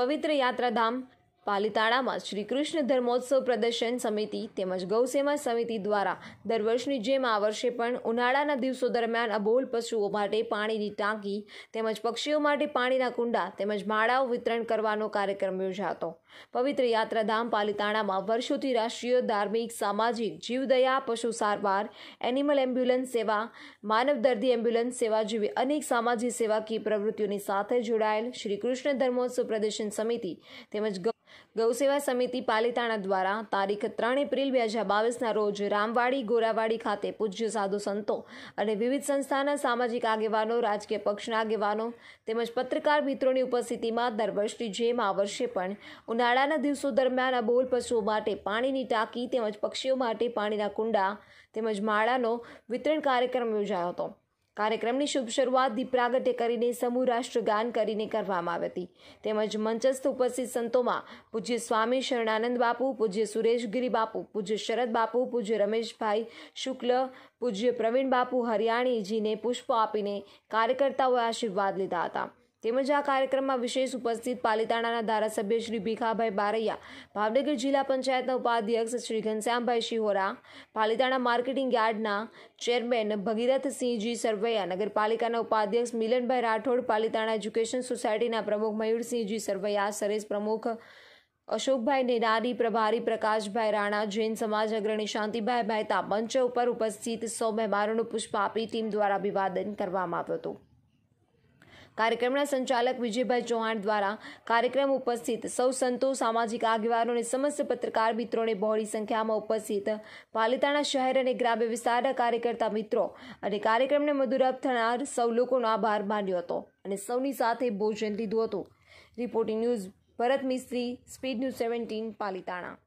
પવિત્ર યાત્રાધામ પાલીતાણામાં શ્રી કૃષ્ણ ધર્મોત્સવ પ્રદર્શન સમિતિ તેમજ ગૌસેવા સમિતિ દ્વારા દર વર્ષની જેમ આ વર્ષે પણ ઉનાળાના દિવસો દરમિયાન અબોલ પશુઓ માટે પાણીની ટાંકી તેમજ પક્ષીઓ માટે પાણીના કુંડા તેમજ માળાઓ વિતરણ કરવાનો કાર્યક્રમ યોજાતો પવિત્ર યાત્રાધામ પાલીતાણામાં વર્ષોથી રાષ્ટ્રીય ધાર્મિક સામાજિક જીવદયા પશુ સારવાર એનિમલ એમ્બ્યુલન્સ સેવા માનવ દર્દી એમ્બ્યુલન્સ સેવા જેવી અનેક સામાજિક સેવાકીય પ્રવૃત્તિઓની સાથે જોડાયેલ શ્રી કૃષ્ણ ધર્મોત્સવ પ્રદર્શન સમિતિ તેમજ ગૌસેવા સમિતિ પાલિતાણા દ્વારા તારીખ ત્રણ એપ્રિલ બે હજાર બાવીસના રોજ રામવાડી ગોરાવાડી ખાતે પૂજ્ય સાધુ સંતો અને વિવિધ સંસ્થાના સામાજિક આગેવાનો રાજકીય પક્ષના આગેવાનો તેમજ પત્રકાર મિત્રોની ઉપસ્થિતિમાં દર વર્ષની જેમ આ વર્ષે પણ ઉનાળાના દિવસો દરમિયાન બોલ પશુઓ માટે પાણીની ટાંકી તેમજ પક્ષીઓ માટે પાણીના કુંડા તેમજ માળાનો વિતરણ કાર્યક્રમ યોજાયો હતો કાર્યક્રમની શુભ શરૂઆત દીપ કરીને સમૂહ રાષ્ટ્રગાન કરીને કરવામાં આવી હતી તેમજ મંચસ્થ ઉપસ્થિત સંતોમાં પૂજ્ય સ્વામી શરણાનંદ બાપુ પૂજ્ય સુરેશગીરી બાપુ પૂજ્ય શરદ બાપુ પૂજ્ય રમેશભાઈ શુક્લ પૂજ્ય પ્રવીણ બાપુ હરિયાણીજીને પુષ્પો આપીને કાર્યકર્તાઓએ આશીર્વાદ લીધા હતા તેમજ આ કાર્યક્રમમાં વિશેષ ઉપસ્થિત પાલિતાણાના ધારાસભ્ય શ્રી ભીખાભાઈ બારૈયા ભાવનગર જિલ્લા પંચાયતના ઉપાધ્યક્ષ શ્રી ઘનશ્યામભાઈ શિહોરા પાલિતાણા માર્કેટિંગ યાર્ડના ચેરમેન ભગીરથસિંહજી સરવૈયા નગરપાલિકાના ઉપાધ્યક્ષ મિલનભાઈ રાઠોડ પાલિતાણા એજ્યુકેશન સોસાયટીના પ્રમુખ મયુરસિંહજી સરવૈયા સરેસ પ્રમુખ અશોકભાઈ નેનારી પ્રભારી પ્રકાશભાઈ રાણા જૈન સમાજ અગ્રણી શાંતિભાઈ મહેતા મંચ ઉપર ઉપસ્થિત સૌ મહેમાનોનું પુષ્પ આપી ટીમ દ્વારા અભિવાદન કરવામાં આવ્યું હતું કાર્યક્રમના સંચાલક વિજયભાઈ ચૌહાણ દ્વારા કાર્યક્રમ ઉપસ્થિત સૌ સંતો સામાજિક આગેવાનો અને સમસ્ત પત્રકાર મિત્રોને બહોળી સંખ્યામાં ઉપસ્થિત પાલિતાણા શહેર અને ગ્રામ્ય વિસ્તારના કાર્યકર્તા મિત્રો અને કાર્યક્રમને મધુરાપ થનાર સૌ લોકોનો આભાર માન્યો હતો અને સૌની સાથે ભોજન લીધું હતું reporting news Bharat Mistri speed news seventeen Palitana